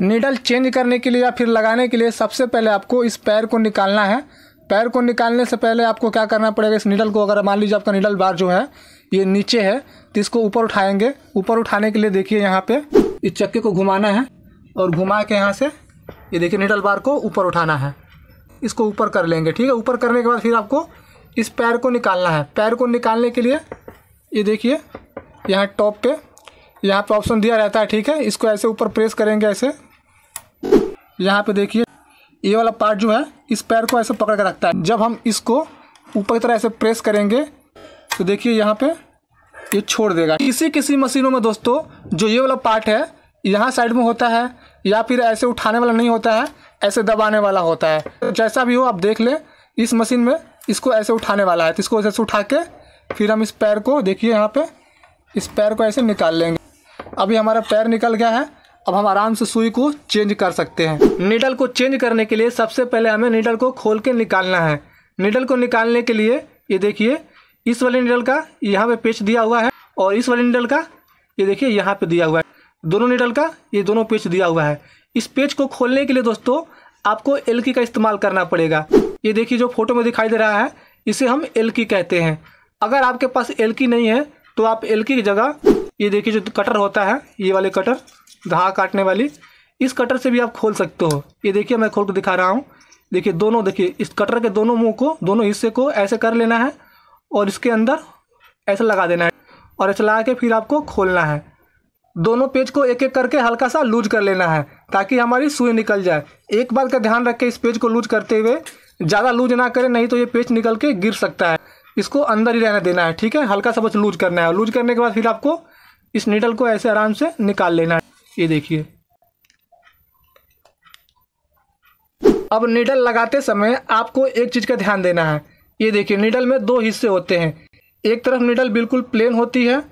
needle change करने के लिए या फिर लगाने के लिए सबसे पहले आपको इस पैर को निकालना है पैर को निकालने से पहले आपको क्या करना पड़ेगा इस नीडल को अगर मान लीजिए आपका नीडल बार जो है ये नीचे है तो इसको ऊपर उठाएंगे ऊपर उठाने के लिए देखिए यहाँ पे इस चक्के को घुमाना है और घुमा के यहाँ से ये देखिए नीडल बार को ऊपर उठाना है इसको ऊपर कर लेंगे ठीक है ऊपर करने के बाद फिर आपको इस पैर को निकालना है पैर को निकालने के लिए ये देखिए यहाँ टॉप पे यहाँ पे ऑप्शन दिया रहता है ठीक है इसको ऐसे ऊपर प्रेस करेंगे ऐसे यहाँ पे देखिए ये वाला पार्ट जो है इस पैर को ऐसे पकड़ कर रखता है जब हम इसको ऊपर की तरह ऐसे प्रेस करेंगे तो देखिए यहाँ पे ये छोड़ देगा किसी किसी मशीनों में दोस्तों जो ये वाला पार्ट है यहाँ साइड में होता है या फिर ऐसे उठाने वाला नहीं होता है ऐसे दबाने वाला होता है जैसा भी हो आप देख लें इस मशीन में इसको ऐसे उठाने वाला है तो इसको ऐसे उठा के फिर हम इस पैर को देखिए यहाँ पे इस पैर को ऐसे निकाल लेंगे अभी हमारा पैर निकल गया है अब हम आराम से सुई को चेंज कर सकते हैं नीडल को चेंज करने के लिए सबसे पहले हमें नीडल को खोल के निकालना है नीडल को निकालने के लिए ये देखिए इस वाले नीडल का यहाँ पे पेच दिया हुआ है और इस वाले नीडल का ये देखिए यहाँ पे दिया हुआ है दोनों नीडल का ये दोनों पेच दिया हुआ है इस पेच को खोलने के लिए दोस्तों आपको एल की का इस्तेमाल करना पड़ेगा ये देखिए जो फोटो में दिखाई दे रहा है इसे हम एल की कहते हैं अगर आपके पास एल की नहीं है तो आप एल की जगह ये देखिए जो कटर होता है ये वाले कटर घा काटने वाली इस कटर से भी आप खोल सकते हो ये देखिए मैं खोल कर दिखा रहा हूँ देखिए दोनों देखिए इस कटर के दोनों मुँह को दोनों हिस्से को ऐसे कर लेना है और इसके अंदर ऐसे लगा देना है और ऐसे लगा के फिर आपको खोलना है दोनों पेज को एक एक करके हल्का सा लूज कर लेना है ताकि हमारी सुई निकल जाए एक बात का ध्यान रख के इस पेज को लूज करते हुए ज़्यादा लूज ना करें नहीं तो ये पेज निकल के गिर सकता है इसको अंदर ही रहने देना है ठीक है हल्का सा बस लूज करना है लूज करने के बाद फिर आपको इस नीडल को ऐसे आराम से निकाल लेना है ये देखिए अब नीडल लगाते समय आपको एक चीज़ का ध्यान देना है ये देखिए नीडल में दो हिस्से होते हैं एक तरफ नीडल बिल्कुल प्लेन होती है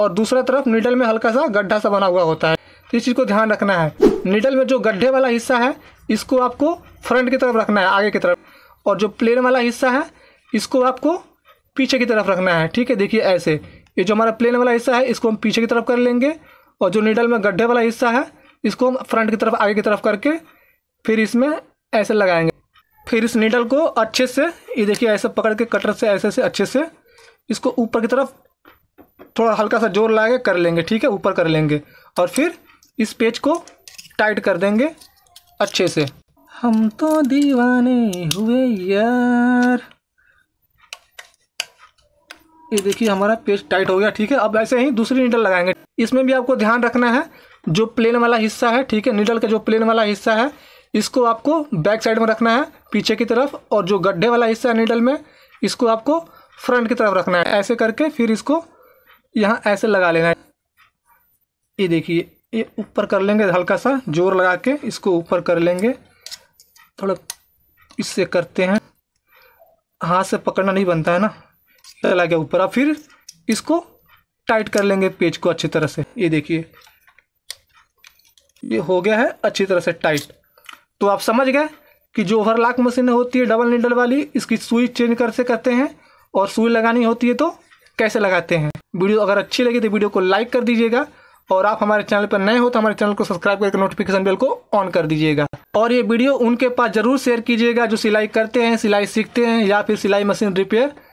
और दूसरा तरफ नीडल में हल्का सा गड्ढा सा बना हुआ होता है तो इस चीज़ को ध्यान रखना है नीडल में जो गड्ढे वाला हिस्सा है इसको आपको फ्रंट की तरफ रखना है आगे की तरफ और जो प्लेन वाला हिस्सा है इसको आपको पीछे की तरफ रखना है ठीक है देखिए ऐसे ये जो हमारा प्लेन वाला हिस्सा है इसको हम पीछे की तरफ कर लेंगे और जो निडल में गड्ढे वाला हिस्सा है इसको हम फ्रंट की तरफ आगे की तरफ करके फिर इसमें ऐसे लगाएंगे फिर इस नीडल को अच्छे से ये देखिए ऐसे पकड़ के कटर से ऐसे से अच्छे से इसको ऊपर की तरफ थोड़ा हल्का सा जोर लगा के कर लेंगे ठीक है ऊपर कर लेंगे और फिर इस पेज को टाइट कर देंगे अच्छे से हम तो दीवाने हुए यार ये देखिए हमारा पेज टाइट हो गया ठीक है अब ऐसे ही दूसरी नीडल लगाएंगे इसमें भी आपको ध्यान रखना है जो प्लेन वाला हिस्सा है ठीक है निडल का जो प्लेन वाला हिस्सा है इसको आपको बैक साइड में रखना है पीछे की तरफ और जो गड्ढे वाला हिस्सा है निडल में इसको आपको फ्रंट की तरफ रखना है ऐसे करके फिर इसको यहाँ ऐसे लगा लेना है ये देखिए ये ऊपर कर लेंगे हल्का सा जोर लगा के इसको ऊपर कर लेंगे थोड़ा इससे करते हैं हाथ से पकड़ना नहीं बनता है ना लगा के ऊपर अब फिर इसको टाइट कर लेंगे पेज को अच्छी तरह से ये देखिए ये हो गया है अच्छी तरह से टाइट तो आप समझ गए कि जो ओवरलॉक मशीन होती है डबल निडल वाली इसकी सुई चेंज कर से करते हैं और सुई लगानी होती है तो कैसे लगाते हैं वीडियो अगर अच्छी लगी तो वीडियो को लाइक कर दीजिएगा और आप हमारे चैनल पर नए हो तो हमारे चैनल को सब्सक्राइब करके नोटिफिकेशन बेल को ऑन कर दीजिएगा और ये वीडियो उनके पास जरूर शेयर कीजिएगा जो सिलाई करते हैं सिलाई सीखते हैं या फिर सिलाई मशीन रिपेयर